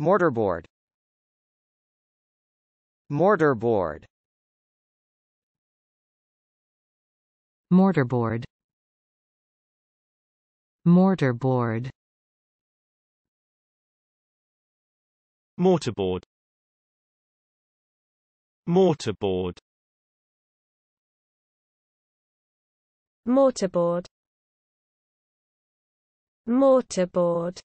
Mortarboard Mortarboard Mortarboard Mortarboard Mortarboard Mortarboard Mortarboard Mortarboard